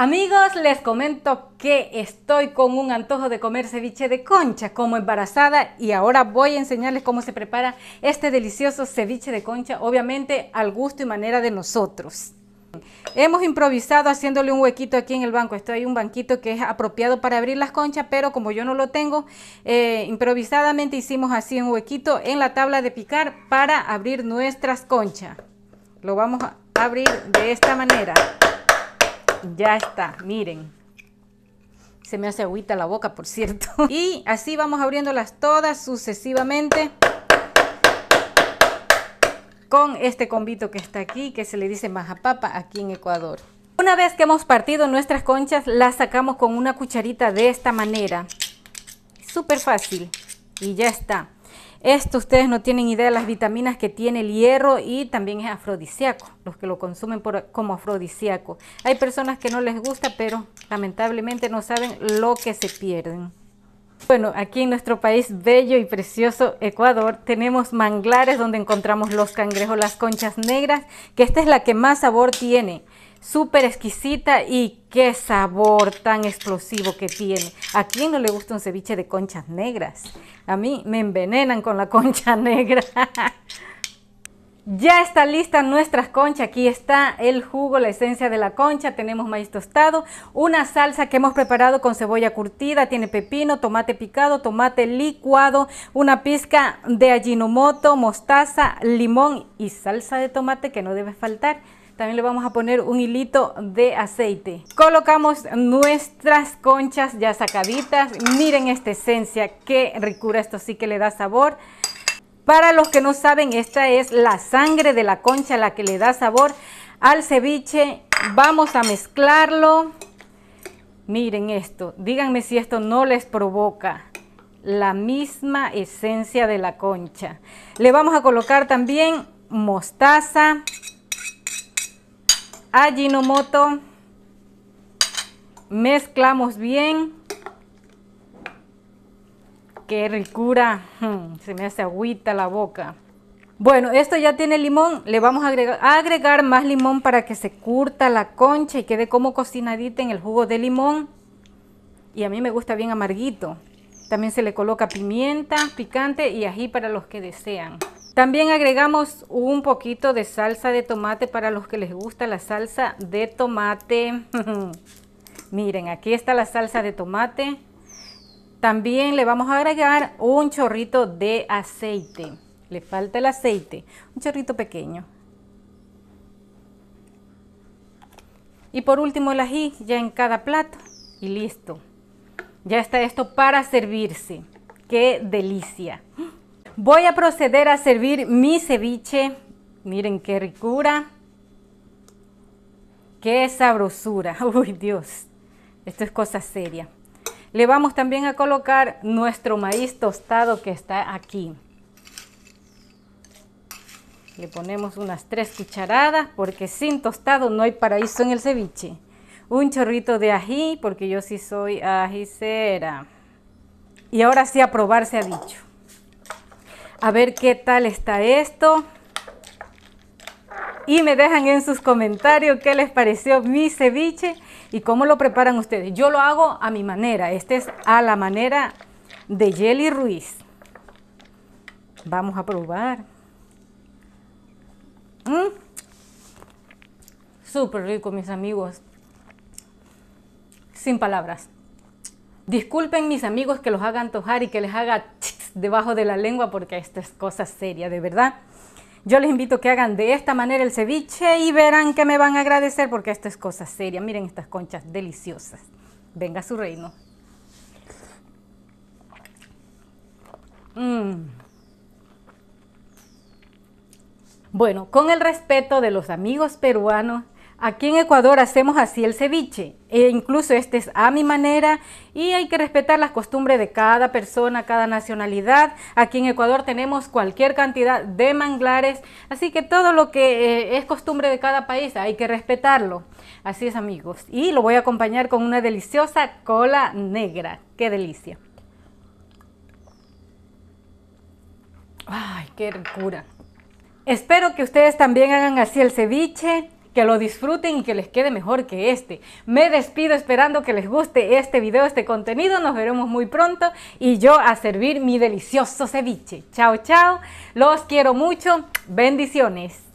Amigos, les comento que estoy con un antojo de comer ceviche de concha como embarazada y ahora voy a enseñarles cómo se prepara este delicioso ceviche de concha, obviamente al gusto y manera de nosotros. Hemos improvisado haciéndole un huequito aquí en el banco. Esto hay un banquito que es apropiado para abrir las conchas, pero como yo no lo tengo, eh, improvisadamente hicimos así un huequito en la tabla de picar para abrir nuestras conchas. Lo vamos a abrir de esta manera. Ya está, miren. Se me hace agüita la boca, por cierto. Y así vamos abriéndolas todas sucesivamente con este convito que está aquí, que se le dice majapapa aquí en Ecuador. Una vez que hemos partido nuestras conchas, las sacamos con una cucharita de esta manera. Súper fácil. Y ya está. Esto ustedes no tienen idea de las vitaminas que tiene el hierro y también es afrodisíaco, los que lo consumen como afrodisíaco. Hay personas que no les gusta, pero lamentablemente no saben lo que se pierden. Bueno, aquí en nuestro país bello y precioso Ecuador tenemos manglares donde encontramos los cangrejos, las conchas negras, que esta es la que más sabor tiene súper exquisita y qué sabor tan explosivo que tiene. ¿A quién no le gusta un ceviche de conchas negras? A mí me envenenan con la concha negra. Ya está lista nuestra conchas. aquí está el jugo, la esencia de la concha, tenemos maíz tostado, una salsa que hemos preparado con cebolla curtida, tiene pepino, tomate picado, tomate licuado, una pizca de ajinomoto, mostaza, limón y salsa de tomate que no debe faltar. También le vamos a poner un hilito de aceite. Colocamos nuestras conchas ya sacaditas. Miren esta esencia, qué ricura, esto sí que le da sabor. Para los que no saben, esta es la sangre de la concha la que le da sabor al ceviche. Vamos a mezclarlo. Miren esto, díganme si esto no les provoca la misma esencia de la concha. Le vamos a colocar también mostaza, Ajinomoto. Mezclamos bien. ¡Qué ricura! Se me hace agüita la boca. Bueno, esto ya tiene limón. Le vamos a agregar, agregar más limón para que se curta la concha y quede como cocinadita en el jugo de limón. Y a mí me gusta bien amarguito. También se le coloca pimienta, picante y ají para los que desean. También agregamos un poquito de salsa de tomate para los que les gusta la salsa de tomate. Miren, aquí está la salsa de tomate. También le vamos a agregar un chorrito de aceite. Le falta el aceite, un chorrito pequeño. Y por último el ají ya en cada plato y listo. Ya está esto para servirse. ¡Qué delicia! Voy a proceder a servir mi ceviche. Miren qué ricura. Qué sabrosura. Uy, Dios. Esto es cosa seria. Le vamos también a colocar nuestro maíz tostado que está aquí. Le ponemos unas tres cucharadas porque sin tostado no hay paraíso en el ceviche. Un chorrito de ají porque yo sí soy ajicera. Y ahora sí a probar se ha dicho. A ver qué tal está esto. Y me dejan en sus comentarios qué les pareció mi ceviche y cómo lo preparan ustedes. Yo lo hago a mi manera. Este es a la manera de Jelly Ruiz. Vamos a probar. Mm. Súper rico, mis amigos. Sin palabras. Disculpen, mis amigos, que los haga antojar y que les haga debajo de la lengua porque esto es cosa seria, de verdad. Yo les invito que hagan de esta manera el ceviche y verán que me van a agradecer porque esto es cosa seria. Miren estas conchas deliciosas. Venga su reino. Mm. Bueno, con el respeto de los amigos peruanos Aquí en Ecuador hacemos así el ceviche, e incluso este es a mi manera y hay que respetar las costumbres de cada persona, cada nacionalidad. Aquí en Ecuador tenemos cualquier cantidad de manglares, así que todo lo que eh, es costumbre de cada país hay que respetarlo. Así es amigos, y lo voy a acompañar con una deliciosa cola negra, qué delicia. Ay, qué cura. Espero que ustedes también hagan así el ceviche que lo disfruten y que les quede mejor que este. Me despido esperando que les guste este video, este contenido. Nos veremos muy pronto y yo a servir mi delicioso ceviche. Chao, chao. Los quiero mucho. Bendiciones.